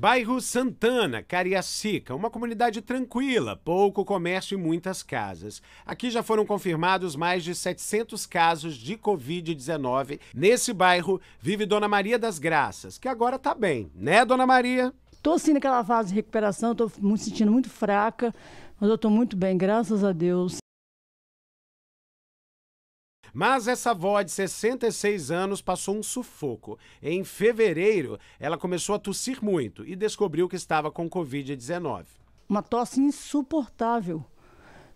Bairro Santana, Cariacica, uma comunidade tranquila, pouco comércio e muitas casas. Aqui já foram confirmados mais de 700 casos de Covid-19. Nesse bairro vive Dona Maria das Graças, que agora tá bem, né, Dona Maria? Tô sim naquela fase de recuperação, tô me sentindo muito fraca, mas eu tô muito bem, graças a Deus. Mas essa avó de 66 anos passou um sufoco. Em fevereiro, ela começou a tossir muito e descobriu que estava com Covid-19. Uma tosse insuportável.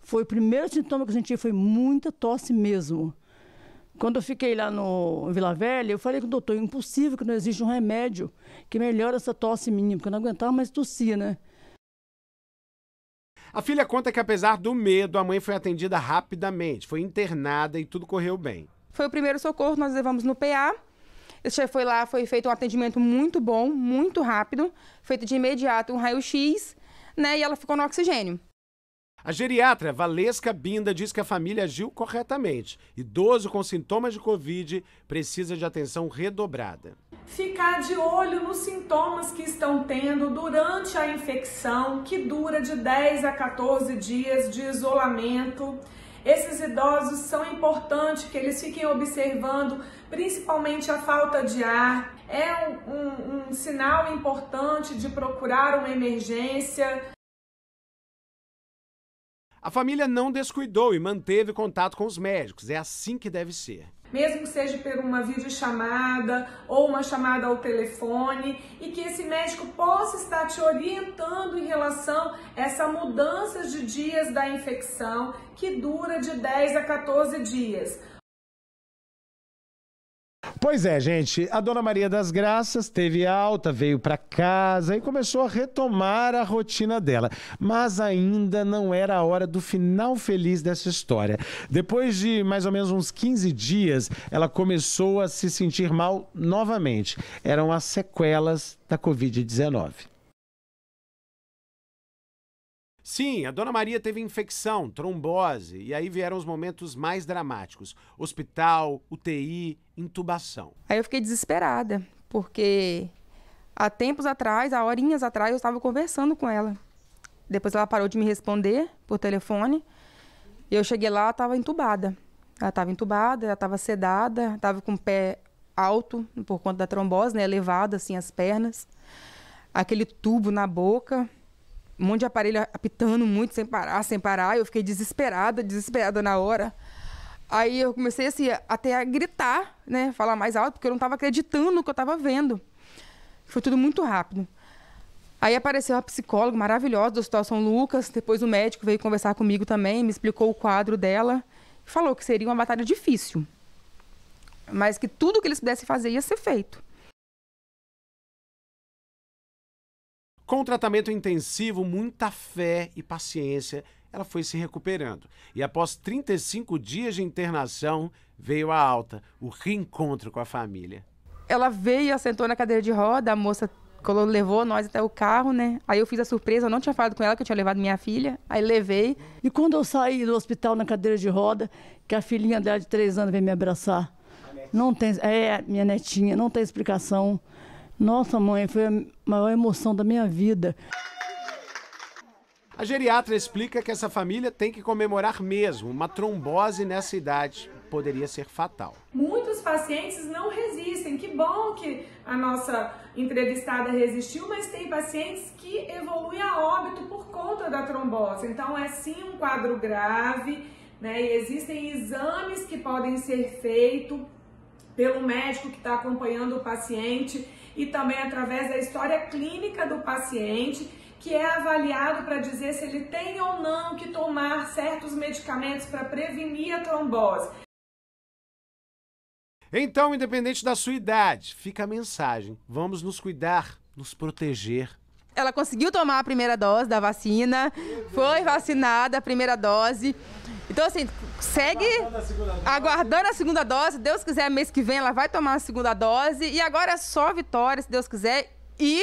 Foi o primeiro sintoma que eu senti, foi muita tosse mesmo. Quando eu fiquei lá no Vila Velha, eu falei com o doutor, é impossível que não existe um remédio que melhore essa tosse minha, porque eu não aguentava mais tossir, né? A filha conta que, apesar do medo, a mãe foi atendida rapidamente, foi internada e tudo correu bem. Foi o primeiro socorro, nós levamos no PA. Esse foi lá, foi feito um atendimento muito bom, muito rápido, feito de imediato um raio-x, né? E ela ficou no oxigênio. A geriatra Valesca Binda diz que a família agiu corretamente. Idoso com sintomas de Covid precisa de atenção redobrada. Ficar de olho nos sintomas que estão tendo durante a infecção, que dura de 10 a 14 dias de isolamento. Esses idosos são importantes que eles fiquem observando, principalmente a falta de ar. É um, um, um sinal importante de procurar uma emergência. A família não descuidou e manteve contato com os médicos. É assim que deve ser. Mesmo que seja por uma videochamada ou uma chamada ao telefone, e que esse médico possa estar te orientando em relação a essa mudança de dias da infecção, que dura de 10 a 14 dias. Pois é, gente, a Dona Maria das Graças teve alta, veio para casa e começou a retomar a rotina dela. Mas ainda não era a hora do final feliz dessa história. Depois de mais ou menos uns 15 dias, ela começou a se sentir mal novamente. Eram as sequelas da Covid-19. Sim, a dona Maria teve infecção, trombose, e aí vieram os momentos mais dramáticos: hospital, UTI, intubação. Aí eu fiquei desesperada, porque há tempos atrás, há horinhas atrás, eu estava conversando com ela. Depois ela parou de me responder por telefone. E eu cheguei lá, estava entubada. Ela estava entubada, ela estava sedada, estava com o pé alto por conta da trombose, né, elevado assim as pernas. Aquele tubo na boca um monte de aparelho apitando muito sem parar, sem parar. Eu fiquei desesperada, desesperada na hora. Aí eu comecei assim, até a gritar, né? Falar mais alto, porque eu não estava acreditando no que eu estava vendo. Foi tudo muito rápido. Aí apareceu a psicóloga maravilhosa do Hospital São Lucas. Depois o médico veio conversar comigo também, me explicou o quadro dela. Falou que seria uma batalha difícil. Mas que tudo que eles pudessem fazer ia ser feito. Com o tratamento intensivo, muita fé e paciência, ela foi se recuperando. E após 35 dias de internação, veio a alta, o reencontro com a família. Ela veio, sentou na cadeira de roda, a moça levou nós até o carro, né? Aí eu fiz a surpresa, eu não tinha falado com ela que eu tinha levado minha filha, aí levei. E quando eu saí do hospital na cadeira de roda, que a filhinha dela de três anos veio me abraçar. Não tem, é, minha netinha, não tem explicação. Nossa, mãe, foi a maior emoção da minha vida. A geriatra explica que essa família tem que comemorar mesmo. Uma trombose nessa idade poderia ser fatal. Muitos pacientes não resistem. Que bom que a nossa entrevistada resistiu, mas tem pacientes que evoluem a óbito por conta da trombose. Então é sim um quadro grave, né? E existem exames que podem ser feitos pelo médico que está acompanhando o paciente e também através da história clínica do paciente, que é avaliado para dizer se ele tem ou não que tomar certos medicamentos para prevenir a trombose. Então, independente da sua idade, fica a mensagem: vamos nos cuidar, nos proteger ela conseguiu tomar a primeira dose da vacina, foi vacinada a primeira dose. Então, assim, segue aguardando a, aguardando a segunda dose. Deus quiser, mês que vem ela vai tomar a segunda dose. E agora é só vitória, se Deus quiser, e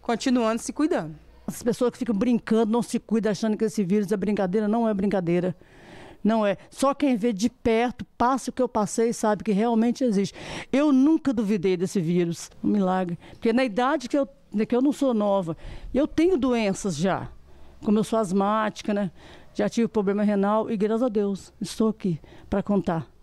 continuando se cuidando. As pessoas que ficam brincando, não se cuidam, achando que esse vírus é brincadeira, não é brincadeira. Não é. Só quem vê de perto, passa o que eu passei, sabe que realmente existe. Eu nunca duvidei desse vírus. Um milagre. Porque na idade que eu né, que eu não sou nova. Eu tenho doenças já, como eu sou asmática, né? Já tive problema renal e graças a Deus estou aqui para contar.